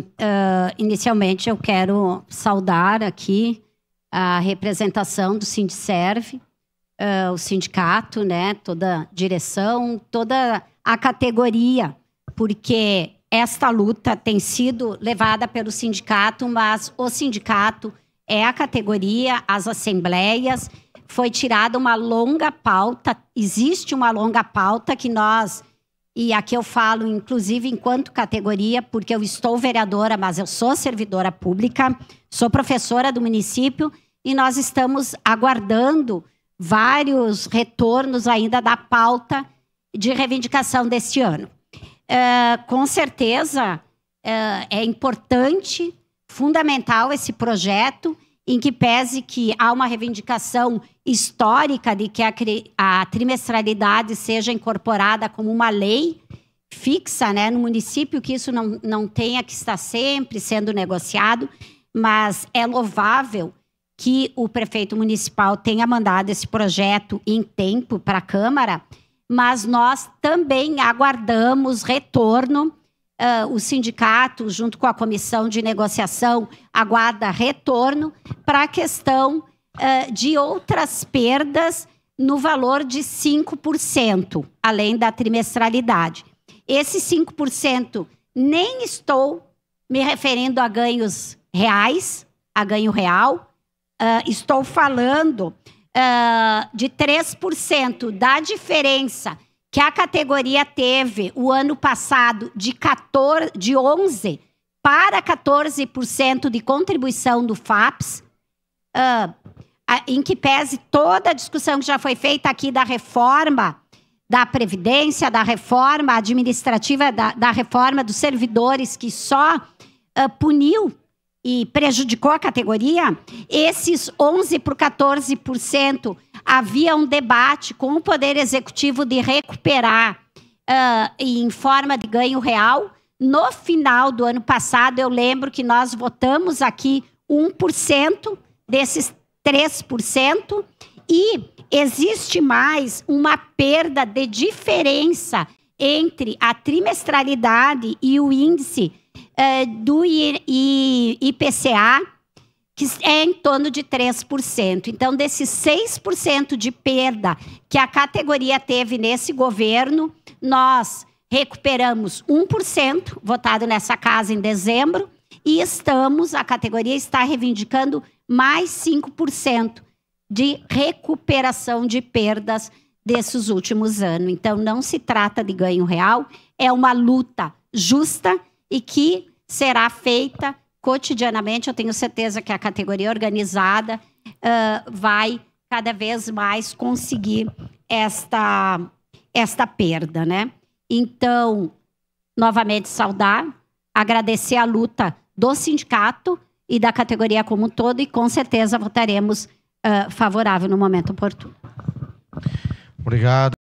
uh, inicialmente eu quero saudar aqui a representação do Sindicerve, uh, ah, o sindicato, né, toda a direção, toda a categoria, porque esta luta tem sido levada pelo sindicato, mas o sindicato é a categoria, as assembleias, foi tirada uma longa pauta, existe uma longa pauta que nós e aqui eu falo, inclusive, enquanto categoria, porque eu estou vereadora, mas eu sou servidora pública, sou professora do município e nós estamos aguardando vários retornos ainda da pauta de reivindicação deste ano. É, com certeza é, é importante, fundamental esse projeto em que pese que há uma reivindicação histórica de que a, a trimestralidade seja incorporada como uma lei fixa né, no município, que isso não, não tenha que estar sempre sendo negociado, mas é louvável que o prefeito municipal tenha mandado esse projeto em tempo para a Câmara, mas nós também aguardamos retorno Uh, o sindicato, junto com a comissão de negociação, aguarda retorno para a questão uh, de outras perdas no valor de 5%, além da trimestralidade. Esse 5%, nem estou me referindo a ganhos reais, a ganho real, uh, estou falando de 3% da diferença que a categoria teve o ano passado de, 14, de 11 para 14% de contribuição do FAPS, uh, ah, em que pese toda a discussão que já foi feita aqui da reforma da Previdência, da reforma administrativa, da, da reforma dos servidores, que só uh, puniu e prejudicou a categoria, esses 11 para 14% havia um debate com o Poder Executivo de recuperar uh, em forma de ganho real. No final do ano passado, eu lembro que nós votamos aqui 1% desses 3%, e existe mais uma perda de diferença entre a trimestralidade e o índice uh, do I I IPCA que é em torno de 3%. Então, desses 6% de perda que a categoria teve nesse governo, nós recuperamos 1%, votado nessa casa em dezembro, e estamos, a categoria está reivindicando mais 5% de recuperação de perdas desses últimos anos. Então, não se trata de ganho real, é uma luta justa e que será feita cotidianamente, eu tenho certeza que a categoria organizada uh, vai cada vez mais conseguir esta, esta perda, né? Então, novamente saudar, agradecer a luta do sindicato e da categoria como um todo e com certeza votaremos uh, favorável no momento oportuno. Obrigado.